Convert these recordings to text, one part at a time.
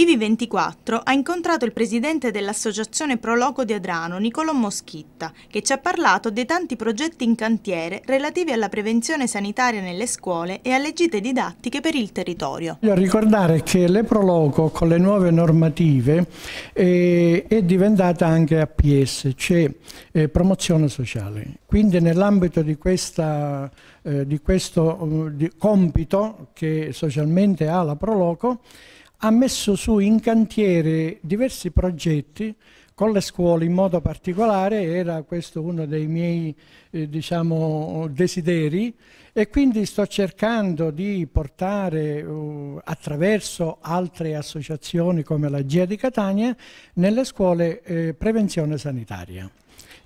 Ivi 24 ha incontrato il presidente dell'associazione Proloco di Adrano, Nicolò Moschitta, che ci ha parlato dei tanti progetti in cantiere relativi alla prevenzione sanitaria nelle scuole e alle gite didattiche per il territorio. Voglio ricordare che le l'Eproloco con le nuove normative eh, è diventata anche APS, cioè eh, promozione sociale. Quindi nell'ambito di, eh, di, questo mm, compito che socialmente ha la Proloco, ha messo su in cantiere diversi progetti con le scuole in modo particolare, era questo uno dei miei eh, diciamo, desideri e quindi sto cercando di portare uh, attraverso altre associazioni come la GIA di Catania nelle scuole eh, prevenzione sanitaria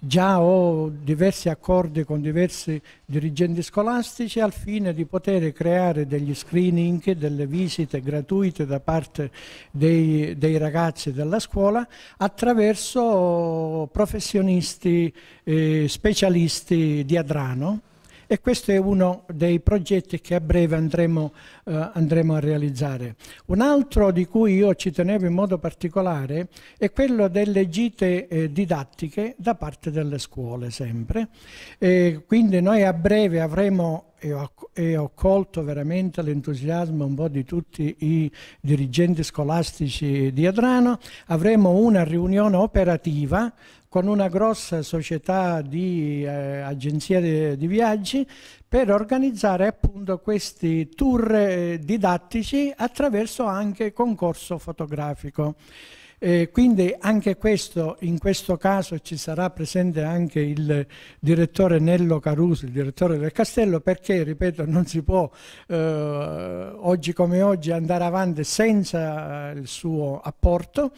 già ho diversi accordi con diversi dirigenti scolastici al fine di poter creare degli screening, delle visite gratuite da parte dei, dei ragazzi della scuola attraverso professionisti eh, specialisti di Adrano e questo è uno dei progetti che a breve andremo, eh, andremo a realizzare. Un altro di cui io ci tenevo in modo particolare è quello delle gite eh, didattiche da parte delle scuole sempre. E quindi noi a breve avremo e ho, colto veramente l'entusiasmo un po' di tutti i dirigenti scolastici di Adrano, avremo una riunione operativa con una grossa società di eh, agenzia di, di viaggi per organizzare appunto questi tour eh, didattici attraverso anche concorso fotografico. Eh, quindi anche questo, in questo caso ci sarà presente anche il direttore Nello Caruso, il direttore del castello, perché, ripeto, non si può eh, oggi come oggi andare avanti senza il suo apporto,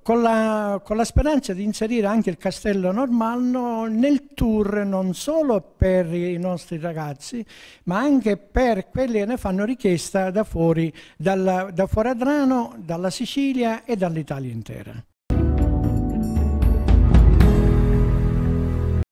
con la, con la speranza di inserire anche il castello Normanno nel tour non solo per i nostri ragazzi, ragazzi, ma anche per quelli che ne fanno richiesta da fuori, dalla, da fuori Adrano, dalla Sicilia e dall'Italia intera.